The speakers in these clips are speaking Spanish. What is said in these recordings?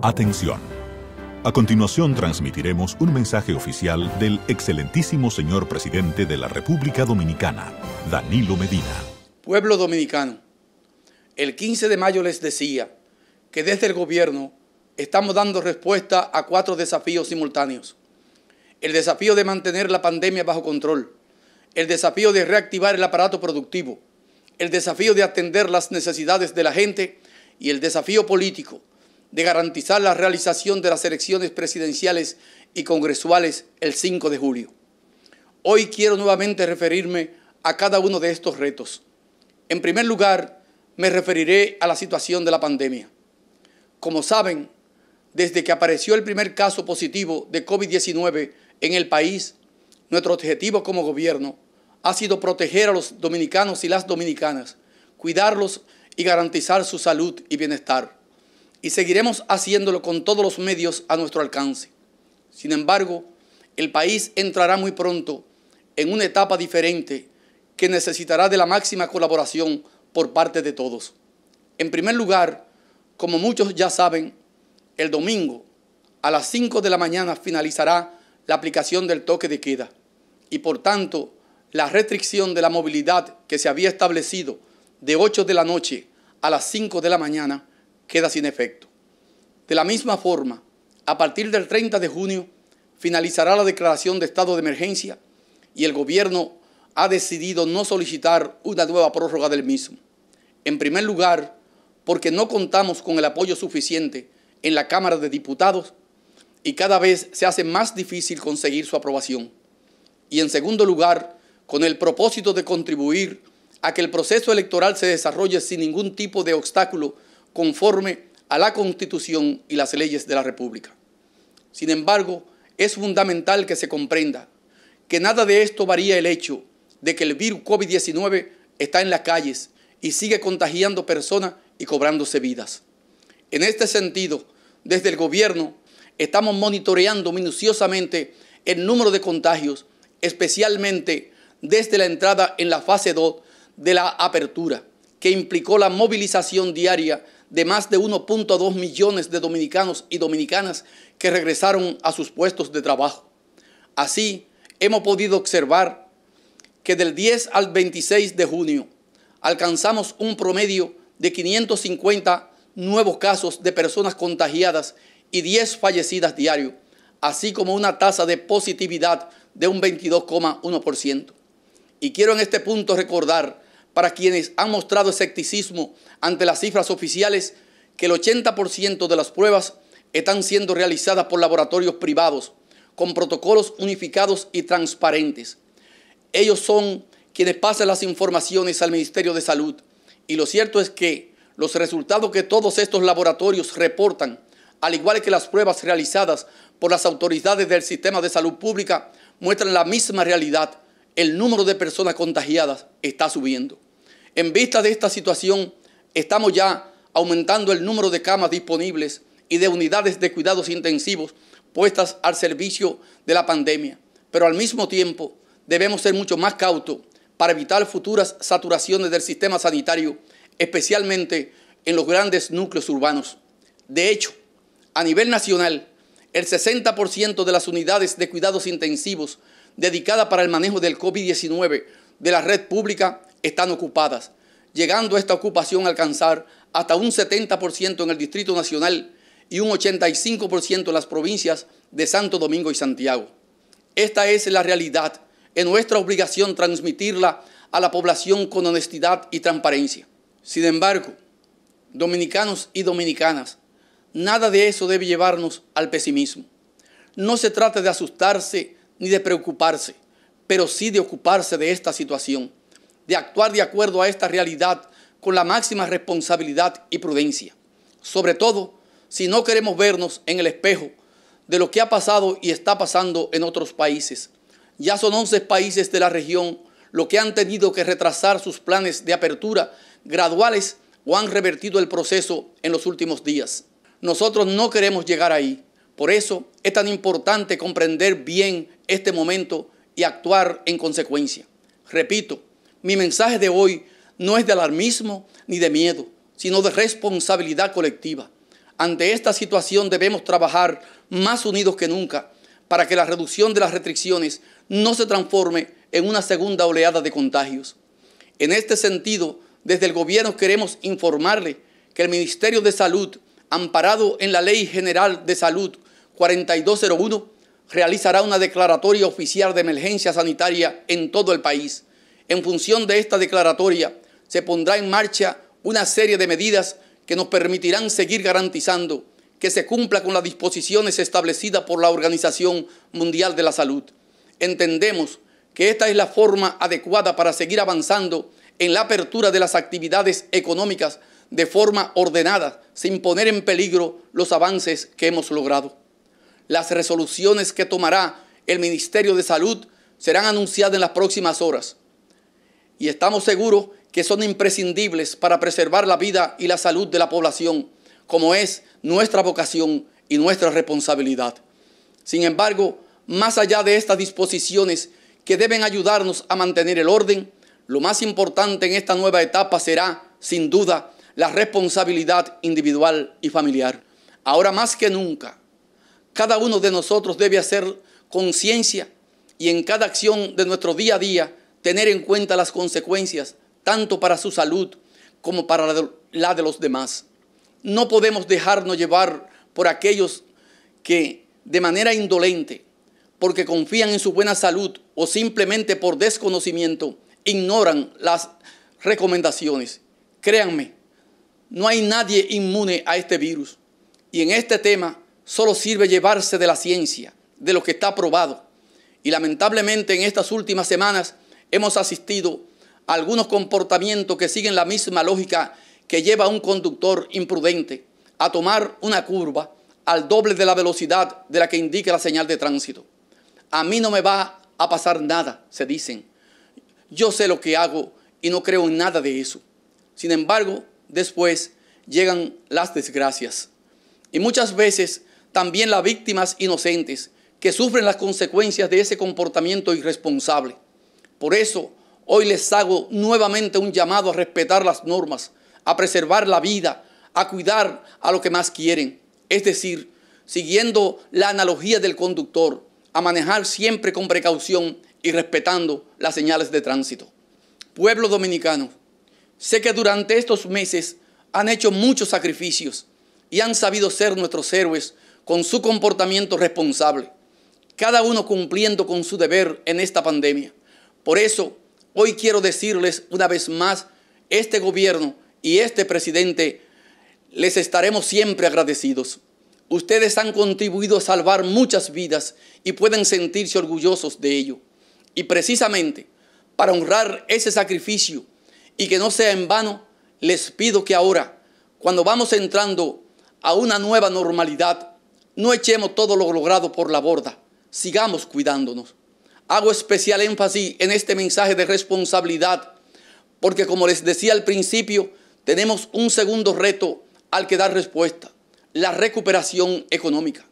Atención. A continuación transmitiremos un mensaje oficial del excelentísimo señor presidente de la República Dominicana, Danilo Medina. Pueblo dominicano, el 15 de mayo les decía que desde el gobierno estamos dando respuesta a cuatro desafíos simultáneos. El desafío de mantener la pandemia bajo control, el desafío de reactivar el aparato productivo, el desafío de atender las necesidades de la gente y el desafío político de garantizar la realización de las elecciones presidenciales y congresuales el 5 de julio. Hoy quiero nuevamente referirme a cada uno de estos retos. En primer lugar, me referiré a la situación de la pandemia. Como saben, desde que apareció el primer caso positivo de COVID-19 en el país, nuestro objetivo como gobierno ha sido proteger a los dominicanos y las dominicanas, cuidarlos y garantizar su salud y bienestar y seguiremos haciéndolo con todos los medios a nuestro alcance. Sin embargo, el país entrará muy pronto en una etapa diferente que necesitará de la máxima colaboración por parte de todos. En primer lugar, como muchos ya saben, el domingo a las 5 de la mañana finalizará la aplicación del toque de queda y por tanto la restricción de la movilidad que se había establecido de 8 de la noche a las 5 de la mañana queda sin efecto. De la misma forma, a partir del 30 de junio finalizará la declaración de estado de emergencia y el gobierno ha decidido no solicitar una nueva prórroga del mismo. En primer lugar, porque no contamos con el apoyo suficiente en la Cámara de Diputados y cada vez se hace más difícil conseguir su aprobación. Y en segundo lugar, con el propósito de contribuir a que el proceso electoral se desarrolle sin ningún tipo de obstáculo conforme a la Constitución y las leyes de la República. Sin embargo, es fundamental que se comprenda que nada de esto varía el hecho de que el virus COVID-19 está en las calles y sigue contagiando personas y cobrándose vidas. En este sentido, desde el gobierno estamos monitoreando minuciosamente el número de contagios, especialmente desde la entrada en la fase 2 de la apertura, que implicó la movilización diaria de más de 1.2 millones de dominicanos y dominicanas que regresaron a sus puestos de trabajo. Así, hemos podido observar que del 10 al 26 de junio alcanzamos un promedio de 550 nuevos casos de personas contagiadas y 10 fallecidas diario, así como una tasa de positividad de un 22,1%. Y quiero en este punto recordar para quienes han mostrado escepticismo ante las cifras oficiales que el 80% de las pruebas están siendo realizadas por laboratorios privados con protocolos unificados y transparentes. Ellos son quienes pasan las informaciones al Ministerio de Salud y lo cierto es que los resultados que todos estos laboratorios reportan, al igual que las pruebas realizadas por las autoridades del sistema de salud pública, muestran la misma realidad. El número de personas contagiadas está subiendo. En vista de esta situación, estamos ya aumentando el número de camas disponibles y de unidades de cuidados intensivos puestas al servicio de la pandemia. Pero al mismo tiempo, debemos ser mucho más cautos para evitar futuras saturaciones del sistema sanitario, especialmente en los grandes núcleos urbanos. De hecho, a nivel nacional, el 60% de las unidades de cuidados intensivos dedicadas para el manejo del COVID-19 de la red pública están ocupadas, llegando a esta ocupación a alcanzar hasta un 70% en el Distrito Nacional y un 85% en las provincias de Santo Domingo y Santiago. Esta es la realidad. Es nuestra obligación transmitirla a la población con honestidad y transparencia. Sin embargo, dominicanos y dominicanas, nada de eso debe llevarnos al pesimismo. No se trata de asustarse ni de preocuparse, pero sí de ocuparse de esta situación de actuar de acuerdo a esta realidad con la máxima responsabilidad y prudencia. Sobre todo, si no queremos vernos en el espejo de lo que ha pasado y está pasando en otros países. Ya son 11 países de la región lo que han tenido que retrasar sus planes de apertura graduales o han revertido el proceso en los últimos días. Nosotros no queremos llegar ahí. Por eso es tan importante comprender bien este momento y actuar en consecuencia. Repito, mi mensaje de hoy no es de alarmismo ni de miedo, sino de responsabilidad colectiva. Ante esta situación debemos trabajar más unidos que nunca para que la reducción de las restricciones no se transforme en una segunda oleada de contagios. En este sentido, desde el gobierno queremos informarle que el Ministerio de Salud, amparado en la Ley General de Salud 4201, realizará una declaratoria oficial de emergencia sanitaria en todo el país en función de esta declaratoria, se pondrá en marcha una serie de medidas que nos permitirán seguir garantizando que se cumpla con las disposiciones establecidas por la Organización Mundial de la Salud. Entendemos que esta es la forma adecuada para seguir avanzando en la apertura de las actividades económicas de forma ordenada, sin poner en peligro los avances que hemos logrado. Las resoluciones que tomará el Ministerio de Salud serán anunciadas en las próximas horas y estamos seguros que son imprescindibles para preservar la vida y la salud de la población, como es nuestra vocación y nuestra responsabilidad. Sin embargo, más allá de estas disposiciones que deben ayudarnos a mantener el orden, lo más importante en esta nueva etapa será, sin duda, la responsabilidad individual y familiar. Ahora más que nunca, cada uno de nosotros debe hacer conciencia y en cada acción de nuestro día a día tener en cuenta las consecuencias, tanto para su salud como para la de, los demás. No podemos dejarnos llevar por aquellos que de manera indolente, porque confían en su buena salud o simplemente por desconocimiento, ignoran las recomendaciones. Créanme, no hay nadie inmune a este virus. Y en este tema solo sirve llevarse de la ciencia, de lo que está probado. Y lamentablemente en estas últimas semanas hemos asistido a algunos comportamientos que siguen la misma lógica que lleva a un conductor imprudente a tomar una curva al doble de la velocidad de la que indica la señal de tránsito. A mí no me va a pasar nada, se dicen. Yo sé lo que hago y no creo en nada de eso. Sin embargo, después llegan las desgracias. Y muchas veces también las víctimas inocentes que sufren las consecuencias de ese comportamiento irresponsable. Por eso hoy les hago nuevamente un llamado a respetar las normas, a preservar la vida, a cuidar a lo que más quieren. Es decir, siguiendo la analogía del conductor, a manejar siempre con precaución y respetando las señales de tránsito. Pueblo dominicano, sé que durante estos meses han hecho muchos sacrificios y han sabido ser nuestros héroes con su comportamiento responsable, cada uno cumpliendo con su deber en esta pandemia. Por eso, hoy quiero decirles una vez más, este gobierno y este presidente, les estaremos siempre agradecidos. Ustedes han contribuido a salvar muchas vidas y pueden sentirse orgullosos de ello. Y precisamente para honrar ese sacrificio y que no sea en vano, les pido que ahora, cuando vamos entrando a una nueva normalidad, no echemos todo lo logrado por la borda, sigamos cuidándonos hago especial énfasis en este mensaje de responsabilidad, porque como les decía al principio, tenemos un segundo reto al que dar respuesta, la recuperación económica.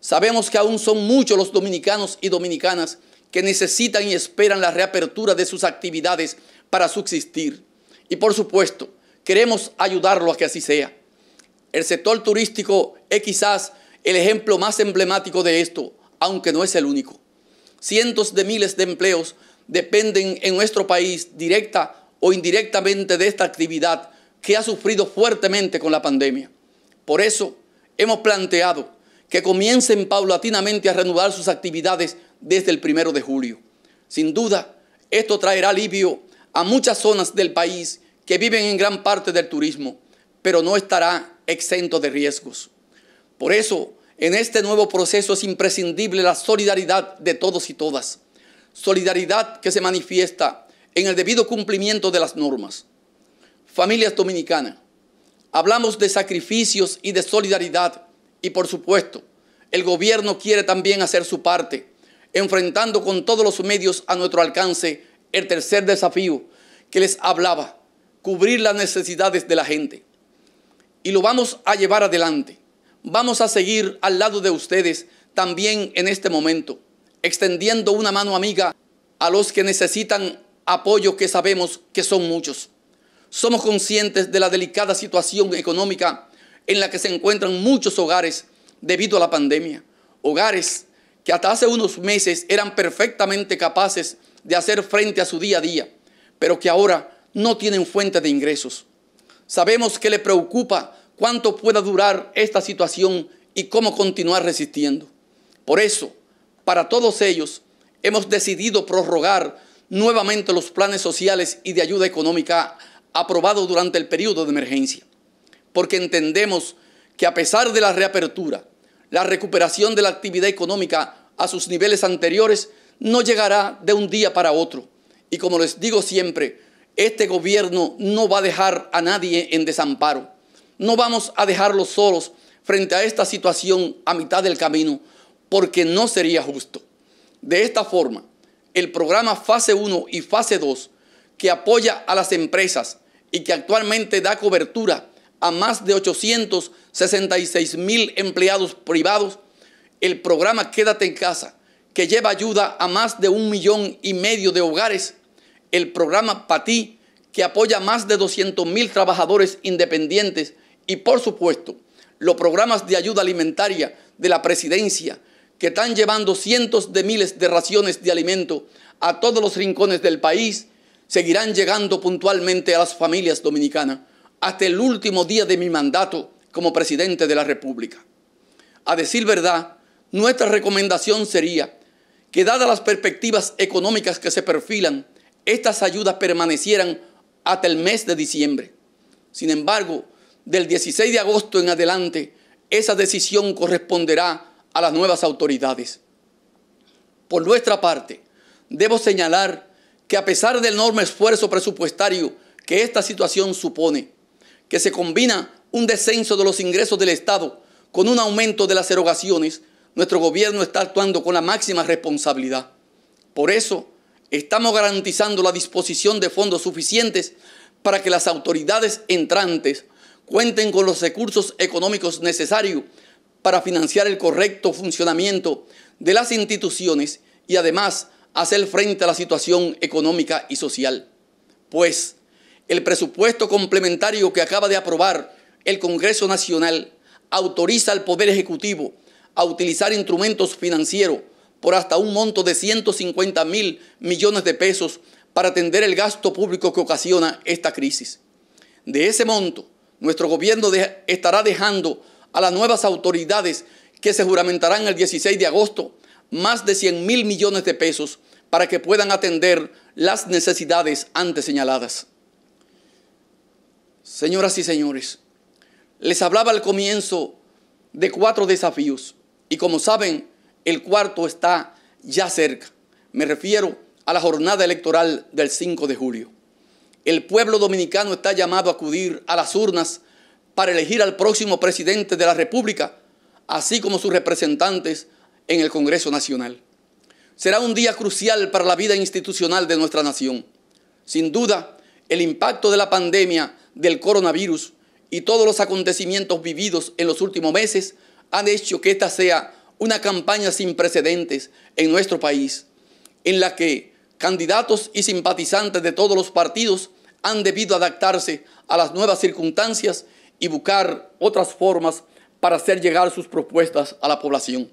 Sabemos que aún son muchos los dominicanos y dominicanas que necesitan y esperan la reapertura de sus actividades para subsistir. Y por supuesto, queremos ayudarlos a que así sea. El sector turístico es quizás el ejemplo más emblemático de esto, aunque no es el único. Cientos de miles de empleos dependen en nuestro país directa o indirectamente de esta actividad que ha sufrido fuertemente con la pandemia. Por eso hemos planteado que comiencen paulatinamente a reanudar sus actividades desde el primero de julio. Sin duda, esto traerá alivio a muchas zonas del país que viven en gran parte del turismo, pero no estará exento de riesgos. Por eso, en este nuevo proceso es imprescindible la solidaridad de todos y todas. Solidaridad que se manifiesta en el debido cumplimiento de las normas. Familias dominicanas, hablamos de sacrificios y de solidaridad y por supuesto, el gobierno quiere también hacer su parte, enfrentando con todos los medios a nuestro alcance el tercer desafío que les hablaba, cubrir las necesidades de la gente. Y lo vamos a llevar adelante vamos a seguir al lado de ustedes también en este momento, extendiendo una mano amiga a los que necesitan apoyo que sabemos que son muchos. Somos conscientes de la delicada situación económica en la que se encuentran muchos hogares debido a la pandemia. Hogares que hasta hace unos meses eran perfectamente capaces de hacer frente a su día a día, pero que ahora no tienen fuente de ingresos. Sabemos que le preocupa cuánto pueda durar esta situación y cómo continuar resistiendo. Por eso, para todos ellos, hemos decidido prorrogar nuevamente los planes sociales y de ayuda económica aprobados durante el periodo de emergencia, porque entendemos que a pesar de la reapertura, la recuperación de la actividad económica a sus niveles anteriores no llegará de un día para otro. Y como les digo siempre, este gobierno no va a dejar a nadie en desamparo. No vamos a dejarlos solos frente a esta situación a mitad del camino, porque no sería justo. De esta forma, el programa Fase 1 y Fase 2, que apoya a las empresas y que actualmente da cobertura a más de 866 mil empleados privados, el programa Quédate en casa, que lleva ayuda a más de un millón y medio de hogares, el programa PATI, que apoya a más de 200 mil trabajadores independientes y por supuesto, los programas de ayuda alimentaria de la presidencia que están llevando cientos de miles de raciones de alimento a todos los rincones del país, seguirán llegando puntualmente a las familias dominicanas hasta el último día de mi mandato como presidente de la República. A decir verdad, nuestra recomendación sería que dadas las perspectivas económicas que se perfilan, estas ayudas permanecieran hasta el mes de diciembre. Sin embargo, del 16 de agosto en adelante, esa decisión corresponderá a las nuevas autoridades. Por nuestra parte, debo señalar que a pesar del enorme esfuerzo presupuestario que esta situación supone, que se combina un descenso de los ingresos del Estado con un aumento de las erogaciones, nuestro gobierno está actuando con la máxima responsabilidad. Por eso, estamos garantizando la disposición de fondos suficientes para que las autoridades entrantes cuenten con los recursos económicos necesarios para financiar el correcto funcionamiento de las instituciones y además hacer frente a la situación económica y social. Pues el presupuesto complementario que acaba de aprobar el Congreso Nacional autoriza al Poder Ejecutivo a utilizar instrumentos financieros por hasta un monto de 150 mil millones de pesos para atender el gasto público que ocasiona esta crisis. De ese monto, nuestro gobierno estará dejando a las nuevas autoridades que se juramentarán el 16 de agosto más de 100 mil millones de pesos para que puedan atender las necesidades antes señaladas. Señoras y señores, les hablaba al comienzo de cuatro desafíos y como saben, el cuarto está ya cerca. Me refiero a la jornada electoral del 5 de julio. El pueblo dominicano está llamado a acudir a las urnas para elegir al próximo presidente de la República, así como sus representantes en el Congreso Nacional. Será un día crucial para la vida institucional de nuestra nación. Sin duda, el impacto de la pandemia del coronavirus y todos los acontecimientos vividos en los últimos meses han hecho que esta sea una campaña sin precedentes en nuestro país, en la que candidatos y simpatizantes de todos los partidos han debido adaptarse a las nuevas circunstancias y buscar otras formas para hacer llegar sus propuestas a la población.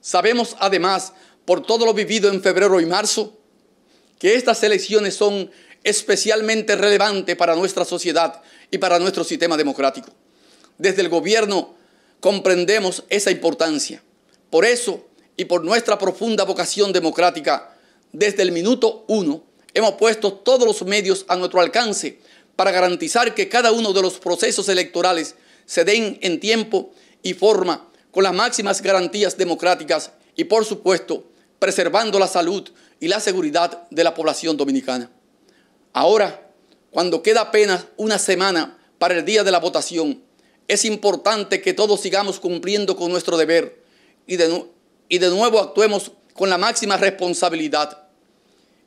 Sabemos además, por todo lo vivido en febrero y marzo, que estas elecciones son especialmente relevantes para nuestra sociedad y para nuestro sistema democrático. Desde el gobierno comprendemos esa importancia. Por eso, y por nuestra profunda vocación democrática, desde el minuto uno, hemos puesto todos los medios a nuestro alcance para garantizar que cada uno de los procesos electorales se den en tiempo y forma con las máximas garantías democráticas y, por supuesto, preservando la salud y la seguridad de la población dominicana. Ahora, cuando queda apenas una semana para el día de la votación, es importante que todos sigamos cumpliendo con nuestro deber y de, nuevo actuemos con la máxima responsabilidad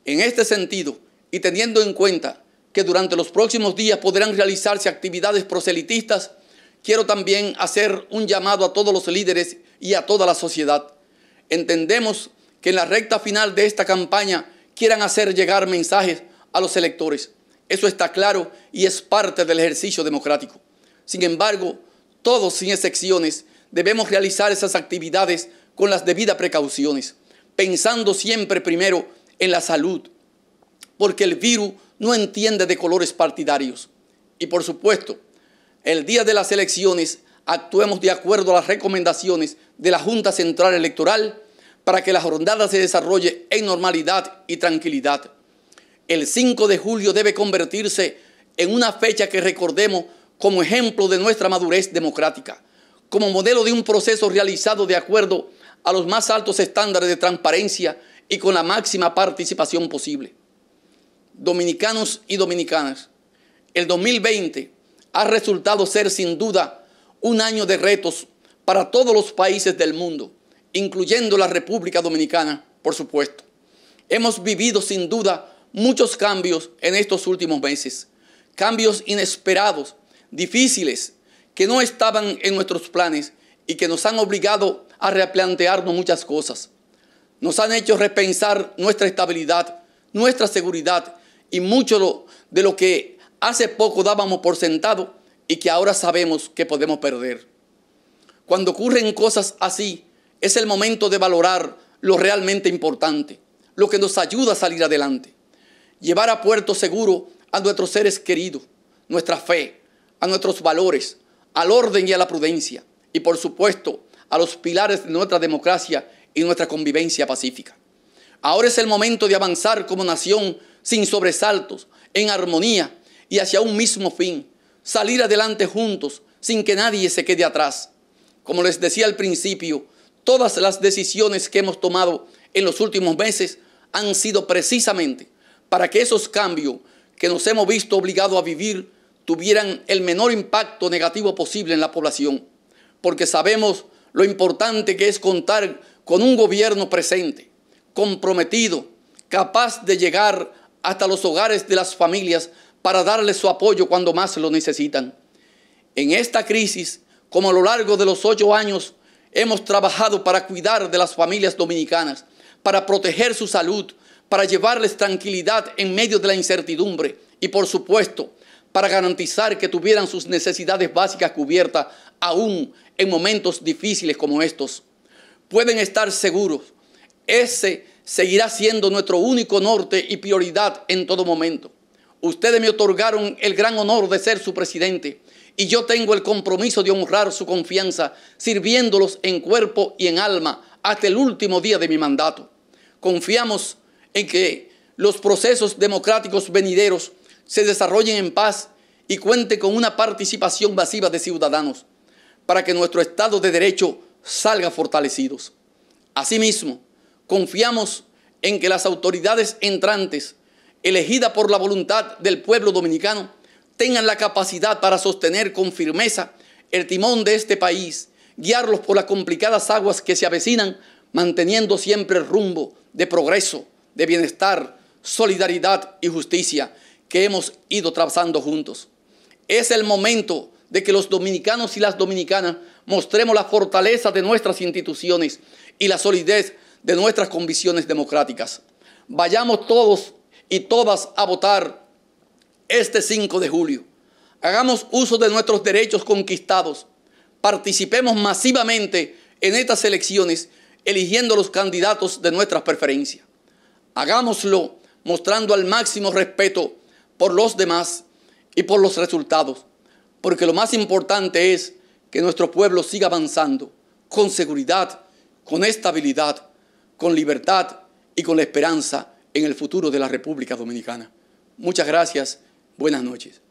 en este sentido, y teniendo en cuenta que durante los próximos días podrán realizarse actividades proselitistas, quiero también hacer un llamado a todos los líderes y a toda la sociedad. Entendemos que en la recta final de esta campaña quieran hacer llegar mensajes a los electores. Eso está claro y es parte del ejercicio democrático. Sin embargo, todos sin excepciones debemos realizar esas actividades con las debidas precauciones, pensando siempre primero en la salud, porque el virus no entiende de colores partidarios. Y por supuesto, el día de las elecciones actuemos de acuerdo a las recomendaciones de la Junta Central Electoral para que la jornada se desarrolle en normalidad y tranquilidad. El 5 de julio debe convertirse en una fecha que recordemos como ejemplo de nuestra madurez democrática, como modelo de un proceso realizado de acuerdo a los más altos estándares de transparencia y con la máxima participación posible. Dominicanos y dominicanas, el 2020 ha resultado ser sin duda un año de retos para todos los países del mundo, incluyendo la República Dominicana, por supuesto. Hemos vivido sin duda muchos cambios en estos últimos meses, cambios inesperados, difíciles, que no estaban en nuestros planes y que nos han obligado a replantearnos muchas cosas nos han hecho repensar nuestra estabilidad, nuestra seguridad y mucho de lo que hace poco dábamos por sentado y que ahora sabemos que podemos perder. Cuando ocurren cosas así, es el momento de valorar lo realmente importante, lo que nos ayuda a salir adelante. Llevar a puerto seguro a nuestros seres queridos, nuestra fe, a nuestros valores, al orden y a la prudencia, y por supuesto a los pilares de nuestra democracia y nuestra convivencia pacífica. Ahora es el momento de avanzar como nación sin sobresaltos, en armonía y hacia un mismo fin, salir adelante juntos sin que nadie se quede atrás. Como les decía al principio, todas las decisiones que hemos tomado en los últimos meses han sido precisamente para que esos cambios que nos hemos visto obligados a vivir tuvieran el menor impacto negativo posible en la población, porque sabemos lo importante que es contar con un gobierno presente, comprometido, capaz de llegar hasta los hogares de las familias para darles su apoyo cuando más lo necesitan. En esta crisis, como a lo largo de los ocho años, hemos trabajado para cuidar de las familias dominicanas, para proteger su salud, para llevarles tranquilidad en medio de la incertidumbre y, por supuesto, para garantizar que tuvieran sus necesidades básicas cubiertas aún en momentos difíciles como estos pueden estar seguros. Ese seguirá siendo nuestro único norte y prioridad en todo momento. Ustedes me otorgaron el gran honor de ser su presidente y yo tengo el compromiso de honrar su confianza, sirviéndolos en cuerpo y en alma hasta el último día de mi mandato. Confiamos en que los procesos democráticos venideros se desarrollen en paz y cuente con una participación masiva de ciudadanos para que nuestro Estado de Derecho salga fortalecidos. Asimismo, confiamos en que las autoridades entrantes, elegidas por la voluntad del pueblo dominicano, tengan la capacidad para sostener con firmeza el timón de este país, guiarlos por las complicadas aguas que se avecinan, manteniendo siempre el rumbo de progreso, de bienestar, solidaridad y justicia que hemos ido trazando juntos. Es el momento de que los dominicanos y las dominicanas mostremos la fortaleza de nuestras instituciones y la solidez de nuestras convicciones democráticas. Vayamos todos y todas a votar este 5 de julio. Hagamos uso de nuestros derechos conquistados. Participemos masivamente en estas elecciones eligiendo los candidatos de nuestras preferencias. Hagámoslo mostrando al máximo respeto por los demás y por los resultados, porque lo más importante es que nuestro pueblo siga avanzando con seguridad, con estabilidad, con libertad y con la esperanza en el futuro de la República Dominicana. Muchas gracias, buenas noches.